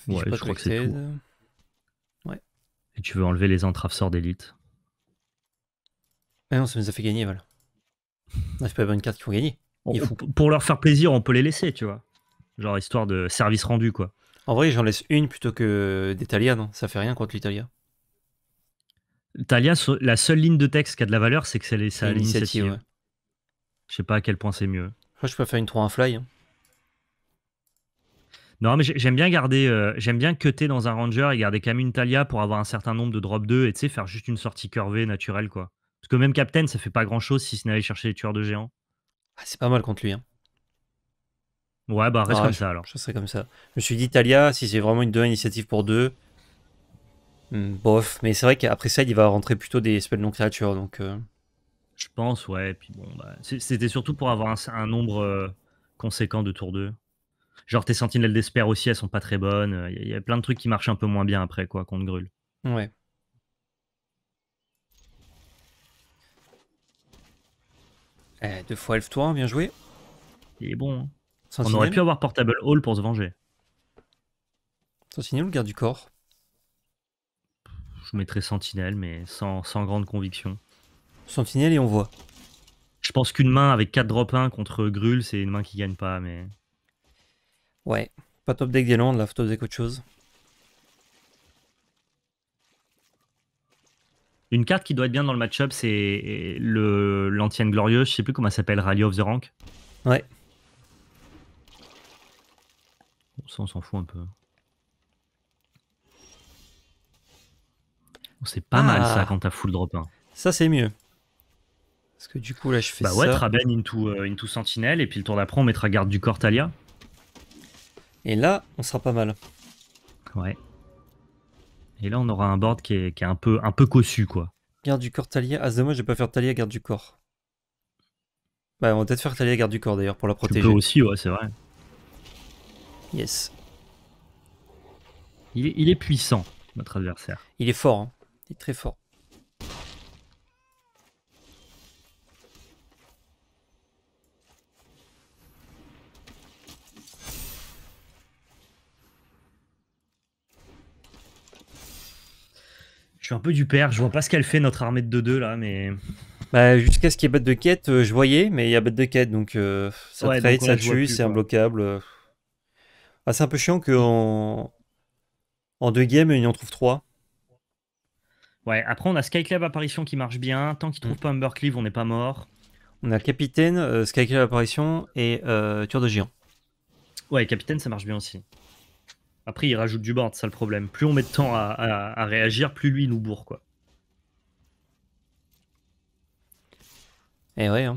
Ouais, je crois que c'est Ouais. Et tu veux enlever les entraves sort d'élite. Ah non, ça nous a fait gagner, voilà. C'est pas une carte qu'il faut gagner. pour leur faire plaisir, on peut les laisser, tu vois. Genre histoire de service rendu, quoi. En vrai, j'en laisse une plutôt que d'Italia, non Ça fait rien contre l'Italia. Talia, la seule ligne de texte qui a de la valeur, c'est que c'est à l'initiative. Je sais pas à quel point c'est mieux. Moi, je peux faire une 3 in fly. Hein. Non, mais j'aime bien garder, euh, j'aime bien cutter dans un ranger et garder Camille Talia pour avoir un certain nombre de drop 2 et faire juste une sortie curvée naturelle, quoi. Parce que même Captain, ça fait pas grand chose si ce n'est aller chercher les tueurs de géants. Ah, c'est pas mal contre lui. Hein. Ouais, bah reste ah, comme ça alors. Je serais comme ça. Je me suis dit, Talia, si c'est vraiment une 2 initiative pour 2, Mm, bof, mais c'est vrai qu'après ça, il va rentrer plutôt des spells non créatures, donc. Euh. Je pense, ouais. puis bon, bah, c'était surtout pour avoir un, nombre euh, conséquent de tour 2. Genre tes sentinelles d'espère aussi, elles sont pas très bonnes. Il y, a plein de trucs qui marchent un peu moins bien après, quoi, contre Grul. Ouais. Eh, deux fois elf toi, hein, bien joué. Il est bon. Hein. On aurait pu avoir Portable Hall pour se venger. Sentinelle ou garde du corps je mettrais Sentinelle, mais sans, grande conviction. Sentinelle et on voit. Je pense qu'une main avec 4 drop 1 contre Grul, c'est une main qui gagne pas, mais. Ouais, pas top deck des landes, là, faut top deck autre chose. Une carte qui doit être bien dans le match-up, c'est l'antienne glorieuse, je sais plus comment elle s'appelle, Rally of the Rank. Ouais. ça, on s'en fout un peu. C'est pas mal ça ah. quand t'as full drop 1. Ça c'est mieux. Parce que du coup là je fais bah ça. Bah ouais, Traben into, euh, Sentinelle et puis le tour d'après on mettra garde du corps Talia. Et là on sera pas mal. Ouais. Et là on aura un board qui est, un, peu, un peu cossu quoi. Garde du corps Talia. Ah dommage je vais pas faire Talia garde du corps. Bah on va peut-être faire Talia garde du corps d'ailleurs pour la protéger. Tu aussi ouais c'est vrai. Yes. Il est, il est puissant notre adversaire. Il est fort. Hein très fort. Je suis un peu du père, je vois pas ce qu'elle fait notre armée de 2-2 là, mais. Bah, jusqu'à ce qu'il y ait bête de quête, euh, je voyais, mais il y a bête de quête, donc euh, ça trade, ça tue, c'est imbloquable. Euh. Ah, c'est un peu chiant que en... en deux games, il en trouve trois. Ouais, après on a Skyclave Apparition qui marche bien. Tant qu'il trouve mmh. pas Humbercleave, on n'est pas mort. On a Capitaine, euh, Skyclave Apparition et euh, de Géant. Ouais, Capitaine, ça marche bien aussi. Après, il rajoute du board, ça le problème. Plus on met de temps à, réagir, plus lui il nous bourre, quoi. Eh ouais, hein.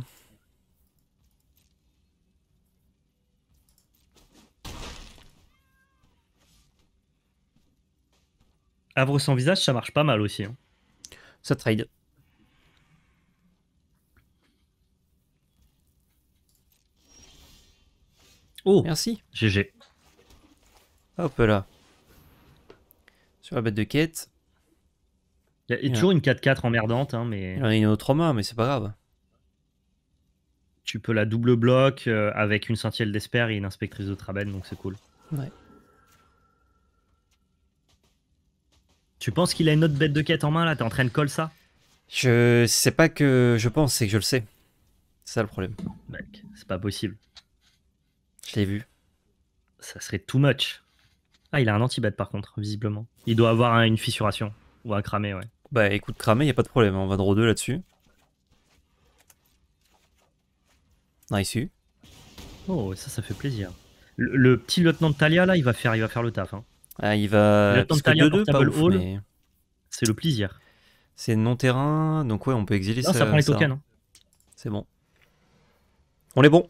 Havre sans visage, ça marche pas mal aussi. Hein. Ça trade. Oh Merci. GG. Hop là. Sur la bête de quête. Il y a toujours une 4-4 emmerdante, hein, mais... Il y en a une autre en main, mais c'est pas grave. Tu peux la double bloc euh, avec une sentielle d'espère et une inspectrice de Traben, donc c'est cool. Ouais. Tu penses qu'il a une autre bête de quête en main là T'es en train de coller ça Je sais pas que je pense, c'est que je le sais. C'est ça le problème. Mec, c'est pas possible. Je l'ai vu. Ça serait too much. Ah, il a un anti bête par contre, visiblement. Il doit avoir une fissuration ou un cramé, ouais. Bah écoute, cramé, y a pas de problème, on va draw 2 là-dessus. Nice. Oh, ça, ça fait plaisir. Le, petit lieutenant de Talia là, il va faire, il va faire le taf. Hein. Ah, il va. c'est le plaisir. C'est non-terrain, donc ouais, on peut exiler non, ça. prend les tokens. Hein. C'est bon. On est bon.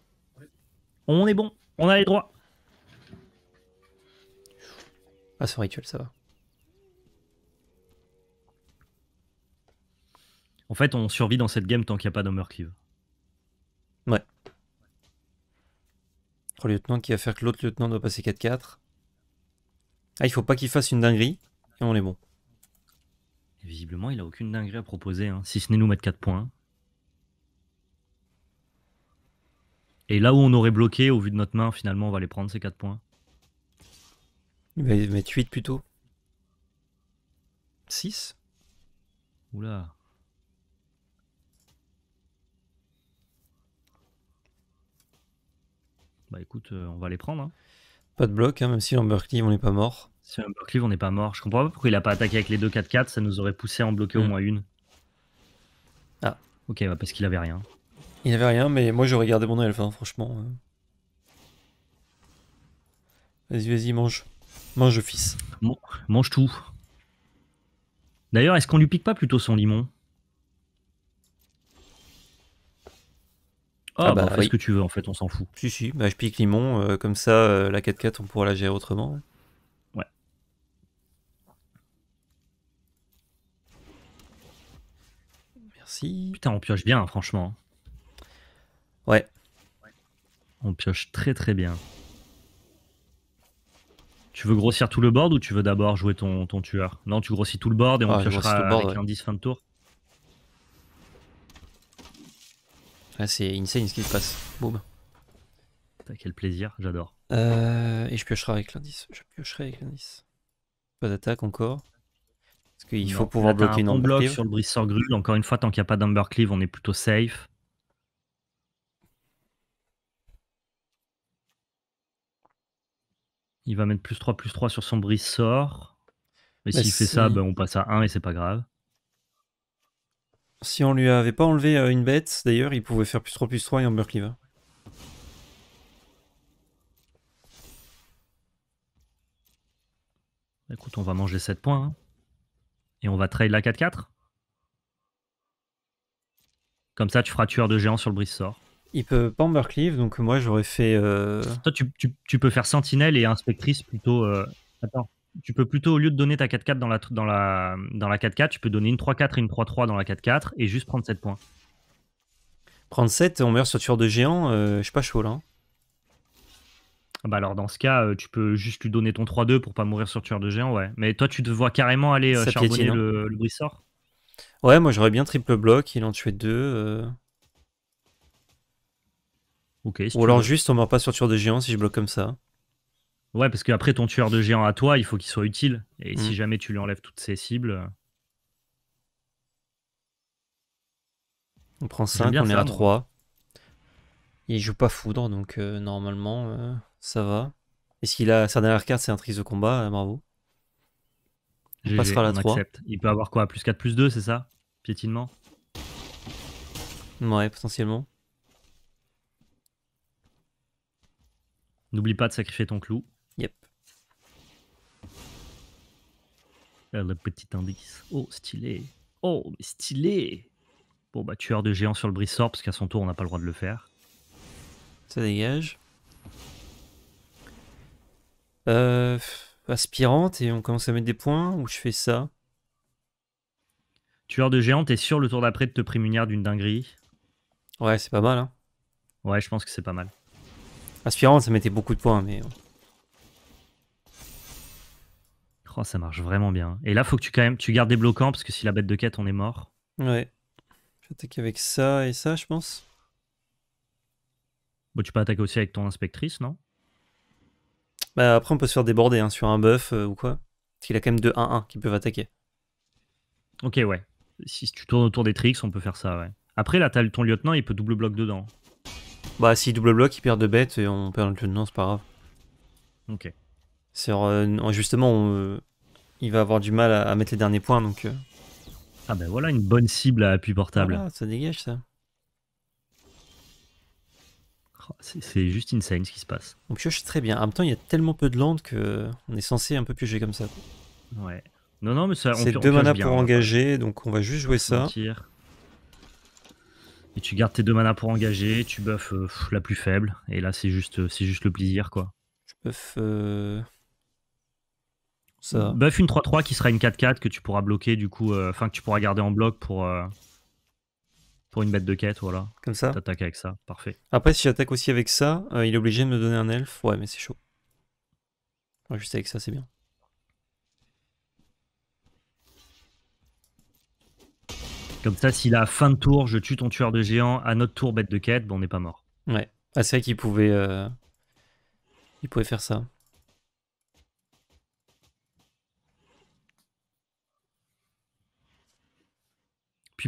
On est bon. On a les droits. Ah, un rituel, ça va. En fait, on survit dans cette game tant qu'il n'y a pas d'Homer qui Ouais. Le lieutenant qui va faire que l'autre lieutenant doit passer 4-4. Ah, il faut pas qu'il fasse une dinguerie. Et on est bon. visiblement, il a aucune dinguerie à proposer, hein, si ce n'est nous mettre 4 points. Et là où on aurait bloqué, au vu de notre main, finalement, on va les prendre ces 4 points. Il va mettre 8 plutôt. 6 Oula. Bah écoute, euh, on va les prendre. Hein. Pas de bloc, hein, même si en on n'est pas mort. Si en on n'est pas mort. Je comprends pas pourquoi il a pas attaqué avec les deux 4-4, ça nous aurait poussé à en bloquer au mm. moins une. Ah. Ok, bah, parce qu'il avait rien. Il avait rien, mais moi j'aurais gardé mon elfe, hein, franchement. Euh. Vas-y, vas-y, mange. Mange, fils. Mange tout. D'ailleurs, est-ce qu'on lui pique pas plutôt son limon Ah, ah bah, bah, fais ce que tu veux en fait, on s'en fout. Si, si, bah, je pique Limon, euh, comme ça euh, la 4 4 on pourra la gérer autrement. Ouais. Merci. Putain, on pioche bien, hein, franchement. Hein. Ouais. On pioche très très bien. Tu veux grossir tout le board ou tu veux d'abord jouer ton, ton tueur Non, tu grossis tout le board et on ah, piochera avec un 10 fin de tour. c'est insane ce qui se passe. Boum. Quel plaisir, j'adore. Euh, et je piocherai avec l'indice. Je piocherai avec l'indice. Pas d'attaque encore. Parce qu'il faut pouvoir bloquer un une On sur le briseur Encore une fois, tant qu'il n'y a pas Cleave, on est plutôt safe. Il va mettre plus 3, plus 3 sur son brise sort. Mais bah, s'il fait ça, bah, on passe à 1 et c'est pas grave. Si on lui avait pas enlevé euh, une bête, d'ailleurs, il pouvait faire plus 3 plus 3 et en Cleaver. Écoute, on va manger 7 points. Hein. Et on va trade la 4-4. Comme ça, tu feras tueur de géant sur le brise sort. Il peut pas Ambercleave, donc moi j'aurais fait. Euh, Toi, tu, peux faire sentinelle et inspectrice plutôt. Euh... Attends tu peux plutôt, au lieu de donner ta 4-4 dans la, dans, la, dans la 4-4, tu peux donner une 3-4 et une 3-3 dans la 4-4 et juste prendre 7 points. Prendre 7, on meurt sur tueur de géant, euh, je suis pas chaud là. Hein. Ah bah alors dans ce cas, euh, tu peux juste lui donner ton 3-2 pour pas mourir sur tueur de géant, ouais. Mais toi, tu te vois carrément aller euh, charbonner hein. le, le Ouais, moi j'aurais bien triple bloc, il en tuait 2. Ok. Ou alors juste, on meurt pas sur tueur de géant si je bloque comme ça. Ouais, parce qu'après, ton tueur de géant à toi, il faut qu'il soit utile. Et si mm. jamais tu lui enlèves toutes ses cibles. Euh, on prend 5, on est à 3. Il joue pas foudre, donc euh, normalement, euh, ça va. Est-ce qu'il a sa dernière carte, c'est un trice de combat, bravo. Il passera à la 3. Il peut avoir quoi Plus 4, plus 2, c'est ça Piétinement Ouais, potentiellement. N'oublie pas de sacrifier ton clou. Euh, le petit indice. Oh, stylé. Oh, mais stylé. Bon, bah, tueur de géant sur le sort, parce qu'à son tour, on n'a pas le droit de le faire. Ça dégage. Euh, aspirante, et on commence à mettre des points, ou je fais ça Tueur de géant, t'es sûr le tour d'après de te prémunir d'une dinguerie Ouais, c'est pas mal, hein Ouais, je pense que c'est pas mal. Aspirante, ça mettait beaucoup de points, mais Oh, ça marche vraiment bien. Et là, faut que tu quand même tu gardes des bloquants parce que si la bête de quête, on est mort. Ouais. Je vais attaquer avec ça et ça, je pense. Bon, tu peux attaquer aussi avec ton inspectrice, non Bah après, on peut se faire déborder hein, sur un buff euh, ou quoi. Parce qu'il a quand même 2-1-1 qui peuvent attaquer. Ok, ouais. Si tu tournes autour des tricks, on peut faire ça, ouais. Après, là, as ton lieutenant, il peut double bloc dedans. Bah, si double bloc, il perd deux bêtes et on perd le lieutenant, c'est pas grave. Ok. Euh, justement, euh, il va avoir du mal à, mettre les derniers points. Donc, euh. Ah ben voilà une bonne cible à appui portable. Ah, ça dégage ça. Oh, c'est juste insane ce qui se passe. On pioche très bien. En même temps, il y a tellement peu de landes que on est censé un peu piocher comme ça. Ouais. Non, non, mais ça. C'est deux manas pour hein. engager, donc on va juste jouer ça. Et tu gardes tes deux manas pour engager, tu buffes la plus faible, et là c'est juste, c'est juste le plaisir quoi. Je buff. Buff une 3-3 qui sera une 4-4 que tu pourras bloquer du coup, euh, enfin que tu pourras garder en bloc pour, euh, pour une bête de quête, voilà. Comme ça T'attaques avec ça, parfait. Après, si j'attaque aussi avec ça, euh, il est obligé de me donner un elfe. Ouais, mais c'est chaud. juste avec ça, c'est bien. Comme ça, s'il a fin de tour, je tue ton tueur de géant, à notre tour, bête de quête, bon, on n'est pas mort. Ouais, ah, c'est vrai qu'il pouvait, il pouvait faire ça.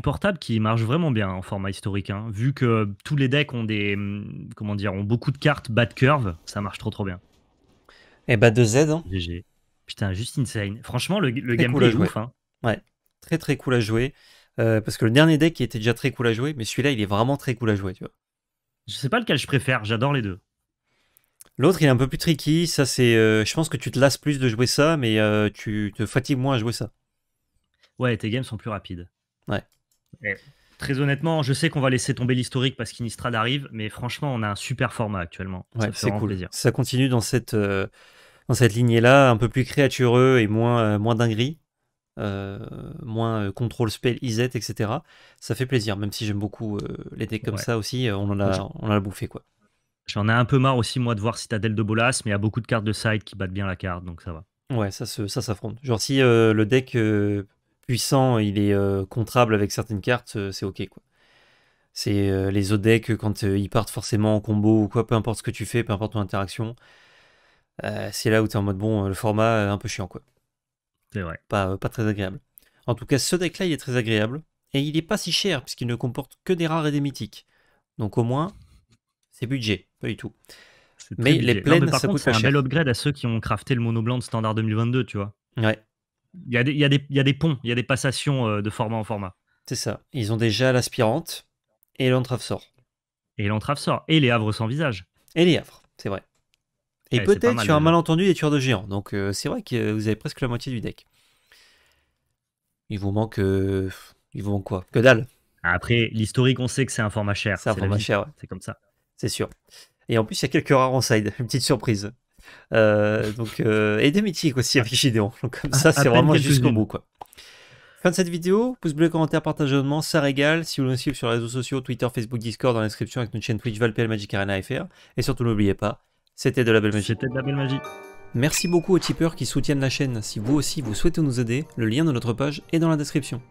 portable qui marche vraiment bien en format historique. Hein. vu que tous les decks ont des comment dire ont beaucoup de cartes bas de curve, ça marche trop trop bien. Et bah de Z. Hein. Putain, juste insane. Franchement, le, le gameplay cool est ouf. Hein. Ouais, très très cool à jouer. Euh, parce que le dernier deck qui était déjà très cool à jouer, mais celui-là il est vraiment très cool à jouer, tu vois. Je sais pas lequel je préfère, j'adore les deux. L'autre il est un peu plus tricky, ça c'est. Euh, je pense que tu te lasses plus de jouer ça, mais euh, tu te fatigues moins à jouer ça. Ouais, tes games sont plus rapides. Ouais. Très honnêtement, je sais qu'on va laisser tomber l'historique parce qu'Inistrad arrive, mais franchement, on a un super format actuellement. c'est cool. Ça continue dans cette, euh, cette lignée-là, un peu plus créatureux et moins, euh, moins dinguerie, euh, moins contrôle spell IZ, etc. Ça fait plaisir, même si j'aime beaucoup les decks comme ça aussi, on en a, on a bouffé quoi. J'en ai un peu marre aussi, moi, de voir Citadelle de Bolas, mais il y a beaucoup de cartes de side qui battent bien la carte, donc ça va. Ouais, ça ça s'affronte. Genre si le deck puissant, il est euh, contrable avec certaines cartes, euh, c'est ok quoi. C'est euh, les autres decks quand ils partent forcément en combo ou quoi, peu importe ce que tu fais, peu importe ton interaction. c'est là où tu es en mode bon, le format un peu chiant quoi. C'est vrai. Pas, pas très agréable. En tout cas, ce deck là il est très agréable et il est pas si cher puisqu'il ne comporte que des rares et des mythiques. Donc au moins, c'est budget, pas du tout. Mais les plein non, mais par un bel upgrade à ceux qui ont crafté le mono blanc de standard 2022, tu vois. Ouais. Il y, a des, ponts, il y a des passations euh, de format en format. C'est ça. Ils ont déjà l'aspirante et l'entrave sort. Et l'entrave sort. Et les havres sans visage. Et les havres, c'est vrai. Et peut-être sur un malentendu des tueurs de géants. Donc euh, c'est vrai que vous avez presque la moitié du deck. Il vous manque. Euh, il vous manque quoi Que dalle. Après, l'historique, on sait que c'est un format cher. C'est un format cher, C'est comme ça. C'est sûr. Et en plus, il y a quelques rares en side. <laughs> Une petite surprise. Euh, donc, euh, et des mythiques aussi avec Gideon. Donc, comme ah, ça, c'est vraiment jusqu'au bout. Quoi. Fin de cette vidéo, pouce bleu, commentaire, partage, abonnement, ça régale. Si vous nous suivez sur les réseaux sociaux, Twitter, Facebook, Discord, dans la description avec notre chaîne Twitch, Valpel, Magic Arena FR. Et surtout, n'oubliez pas, c'était de la belle magie. C'était de la belle magie. Merci beaucoup aux tipeurs qui soutiennent la chaîne. Si vous aussi vous souhaitez nous aider, le lien de notre page est dans la description.